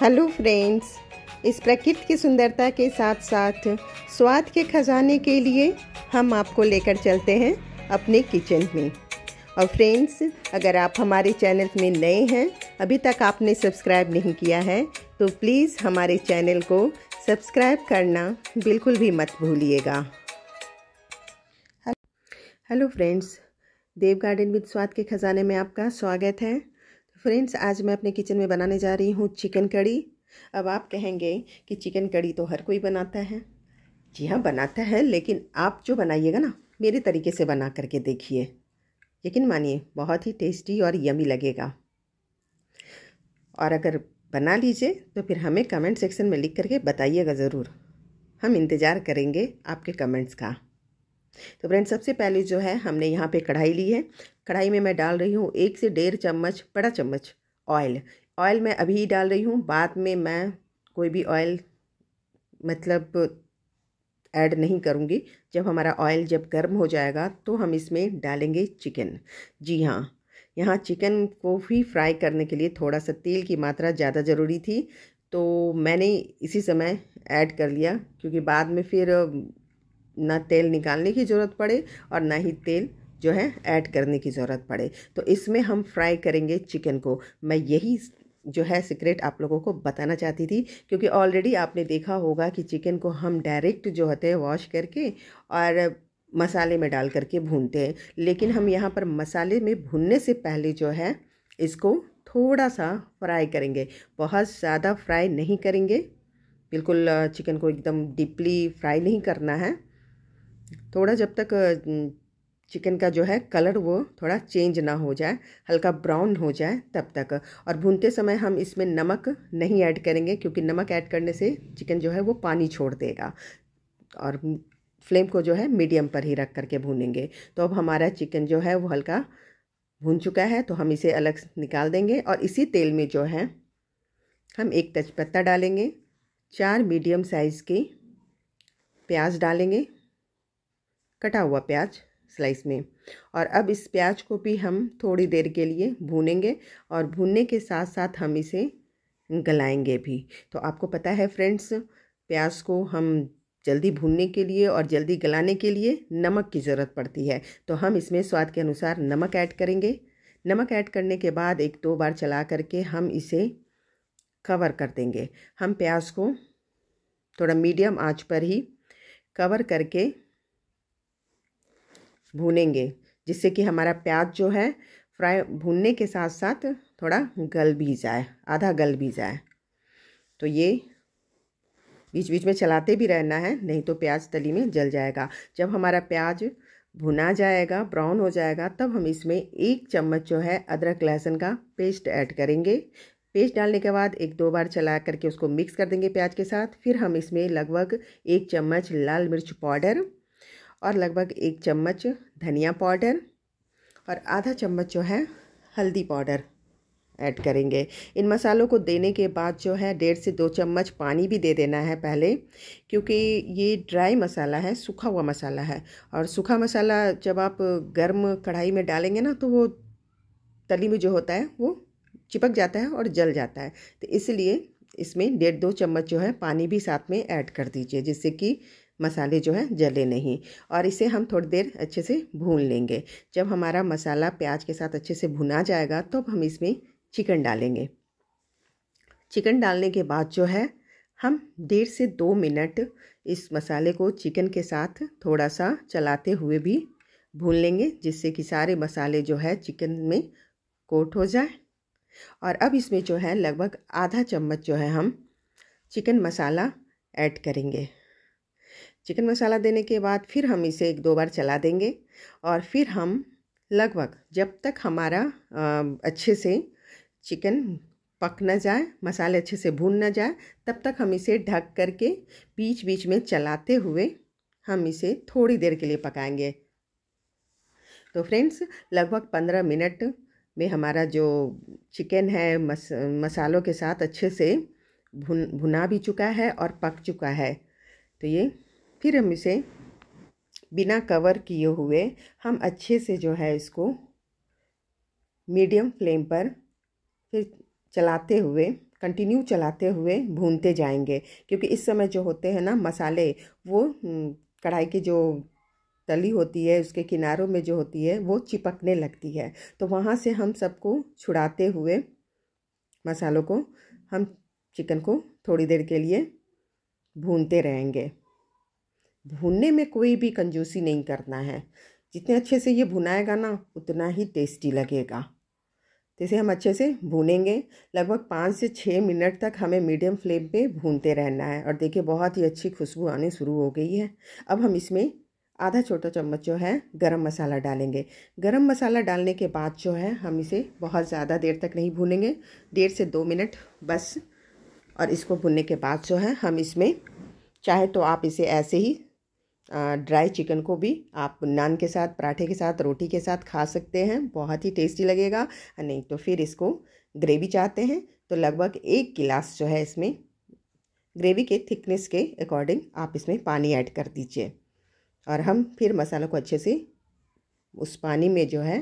hello friends इस प्रकृति की सुंदरता के साथ साथ स्वाद के खजाने के लिए हम आपको लेकर चलते हैं अपने किचन में और फ्रेंड्स अगर आप हमारे चैनल में नए हैं अभी तक आपने सब्सक्राइब नहीं किया है तो प्लीज़ हमारे चैनल को सब्सक्राइब करना बिल्कुल भी मत भूलिएगा hello friends Dev garden with स्वाद के खजाने में आपका स्वागत है फ्रेंड्स आज मैं अपने किचन में बनाने जा रही हूँ चिकन कड़ी अब आप कहेंगे कि चिकन कड़ी तो हर कोई बनाता है जी हाँ बनाता है लेकिन आप जो बनाइएगा ना मेरे तरीके से बना करके देखिए लेकिन मानिए बहुत ही टेस्टी और यमी लगेगा और अगर बना लीजिए तो फिर हमें कमेंट सेक्शन में लिख करके बताइएगा ज़रूर हम इंतज़ार करेंगे आपके कमेंट्स का तो फ्रेंड्स सबसे पहले जो है हमने यहाँ पे कढ़ाई ली है कढ़ाई में मैं डाल रही हूँ एक से डेढ़ चम्मच बड़ा चम्मच ऑयल ऑयल मैं अभी ही डाल रही हूँ बाद में मैं कोई भी ऑयल मतलब ऐड नहीं करूँगी जब हमारा ऑयल जब गर्म हो जाएगा तो हम इसमें डालेंगे चिकन जी हाँ यहाँ चिकन को भी फ्राई करने के लिए थोड़ा सा तेल की मात्रा ज़्यादा ज़रूरी थी तो मैंने इसी समय ऐड कर लिया क्योंकि बाद में फिर ना तेल निकालने की ज़रूरत पड़े और ना ही तेल जो है ऐड करने की ज़रूरत पड़े तो इसमें हम फ्राई करेंगे चिकन को मैं यही जो है सीक्रेट आप लोगों को बताना चाहती थी क्योंकि ऑलरेडी आपने देखा होगा कि चिकन को हम डायरेक्ट जो होते हैं वॉश करके और मसाले में डाल करके भूनते हैं लेकिन हम यहाँ पर मसाले में भूनने से पहले जो है इसको थोड़ा सा फ्राई करेंगे बहुत ज़्यादा फ्राई नहीं करेंगे बिल्कुल चिकन को एकदम डीपली फ्राई नहीं करना है थोड़ा जब तक चिकन का जो है कलर वो थोड़ा चेंज ना हो जाए हल्का ब्राउन हो जाए तब तक और भूनते समय हम इसमें नमक नहीं ऐड करेंगे क्योंकि नमक ऐड करने से चिकन जो है वो पानी छोड़ देगा और फ्लेम को जो है मीडियम पर ही रख करके भूनेंगे तो अब हमारा चिकन जो है वो हल्का भून चुका है तो हम इसे अलग निकाल देंगे और इसी तेल में जो है हम एक तेजपत्ता डालेंगे चार मीडियम साइज़ की प्याज डालेंगे कटा हुआ प्याज स्लाइस में और अब इस प्याज को भी हम थोड़ी देर के लिए भूनेंगे और भूनने के साथ साथ हम इसे गलाएंगे भी तो आपको पता है फ्रेंड्स प्याज को हम जल्दी भूनने के लिए और जल्दी गलाने के लिए नमक की ज़रूरत पड़ती है तो हम इसमें स्वाद के अनुसार नमक ऐड करेंगे नमक ऐड करने के बाद एक दो बार चला करके हम इसे कवर कर देंगे हम प्याज को थोड़ा मीडियम आँच पर ही कवर करके भूनेंगे जिससे कि हमारा प्याज जो है फ्राई भूनने के साथ साथ थोड़ा गल भी जाए आधा गल भी जाए तो ये बीच बीच में चलाते भी रहना है नहीं तो प्याज तली में जल जाएगा जब हमारा प्याज भुना जाएगा ब्राउन हो जाएगा तब हम इसमें एक चम्मच जो है अदरक लहसुन का पेस्ट ऐड करेंगे पेस्ट डालने के बाद एक दो बार चला करके उसको मिक्स कर देंगे प्याज के साथ फिर हम इसमें लगभग एक चम्मच लाल मिर्च पाउडर और लगभग एक चम्मच धनिया पाउडर और आधा चम्मच जो है हल्दी पाउडर ऐड करेंगे इन मसालों को देने के बाद जो है डेढ़ से दो चम्मच पानी भी दे देना है पहले क्योंकि ये ड्राई मसाला है सूखा हुआ मसाला है और सूखा मसाला जब आप गर्म कढ़ाई में डालेंगे ना तो वो तली में जो होता है वो चिपक जाता है और जल जाता है तो इसलिए इसमें डेढ़ दो चम्मच जो है पानी भी साथ में ऐड कर दीजिए जिससे कि मसाले जो है जले नहीं और इसे हम थोड़ी देर अच्छे से भून लेंगे जब हमारा मसाला प्याज के साथ अच्छे से भुना जाएगा तब तो हम इसमें चिकन डालेंगे चिकन डालने के बाद जो है हम डेढ़ से दो मिनट इस मसाले को चिकन के साथ थोड़ा सा चलाते हुए भी भून लेंगे जिससे कि सारे मसाले जो है चिकन में कोट हो जाए और अब इसमें जो है लगभग आधा चम्मच जो है हम चिकन मसाला ऐड करेंगे चिकन मसाला देने के बाद फिर हम इसे एक दो बार चला देंगे और फिर हम लगभग जब तक हमारा अच्छे से चिकन पक ना जाए मसाले अच्छे से भून ना जाए तब तक हम इसे ढक करके बीच बीच में चलाते हुए हम इसे थोड़ी देर के लिए पकाएंगे तो फ्रेंड्स लगभग पंद्रह मिनट में हमारा जो चिकन है मस मसालों के साथ अच्छे से भुन भुना भी चुका है और पक चुका है तो ये फिर हम इसे बिना कवर किए हुए हम अच्छे से जो है इसको मीडियम फ्लेम पर फिर चलाते हुए कंटिन्यू चलाते हुए भूनते जाएंगे क्योंकि इस समय जो होते हैं ना मसाले वो हम्म, कढ़ाई की जो तली होती है उसके किनारों में जो होती है वो चिपकने लगती है तो वहाँ से हम सबको छुड़ाते हुए मसालों को हम चिकन को थोड़ी देर के लिए भूनते रहेंगे भूनने में कोई भी कंजूसी नहीं करना है जितने अच्छे से ये भुनाएगा ना उतना ही टेस्टी लगेगा इसे हम अच्छे से भूनेंगे लगभग पाँच से छः मिनट तक हमें मीडियम फ्लेम पे भूनते रहना है और देखिए बहुत ही अच्छी खुशबू आनी शुरू हो गई है अब हम इसमें आधा छोटा चम्मच जो है गरम मसाला डालेंगे गरम मसाला डालने के बाद जो है हम इसे बहुत ज़्यादा देर तक नहीं भूनेंगे डेढ़ से दो मिनट बस और इसको भूनने के बाद जो है हम इसमें चाहे तो आप इसे ऐसे ही ड्राई चिकन को भी आप नान के साथ पराठे के साथ रोटी के साथ खा सकते हैं बहुत ही टेस्टी लगेगा नहीं तो फिर इसको ग्रेवी चाहते हैं तो लगभग एक गिलास जो है इसमें ग्रेवी के थिकनेस के अकॉर्डिंग आप इसमें पानी ऐड कर दीजिए और हम फिर मसालों को अच्छे से उस पानी में जो है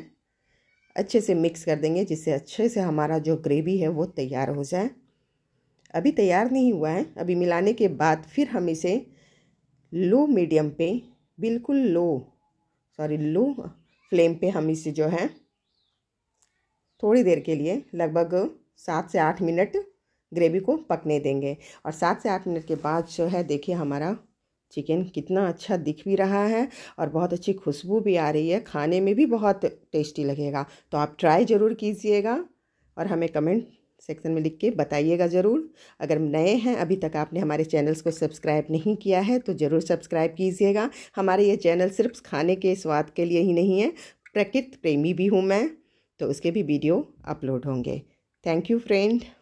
अच्छे से मिक्स कर देंगे जिससे अच्छे से हमारा जो ग्रेवी है वो तैयार हो जाए अभी तैयार नहीं हुआ है अभी मिलाने के बाद फिर हम इसे लो मीडियम पे बिल्कुल लो सॉरी लो फ्लेम पे हम इसे जो है थोड़ी देर के लिए लगभग सात से आठ मिनट ग्रेवी को पकने देंगे और सात से आठ मिनट के बाद जो है देखिए हमारा चिकन कितना अच्छा दिख भी रहा है और बहुत अच्छी खुशबू भी आ रही है खाने में भी बहुत टेस्टी लगेगा तो आप ट्राई ज़रूर कीजिएगा और हमें कमेंट सेक्शन में लिख के बताइएगा ज़रूर अगर नए हैं अभी तक आपने हमारे चैनल्स को सब्सक्राइब नहीं किया है तो ज़रूर सब्सक्राइब कीजिएगा हमारे ये चैनल सिर्फ खाने के स्वाद के लिए ही नहीं है प्रकृति प्रेमी भी हूँ मैं तो उसके भी वीडियो अपलोड होंगे थैंक यू फ्रेंड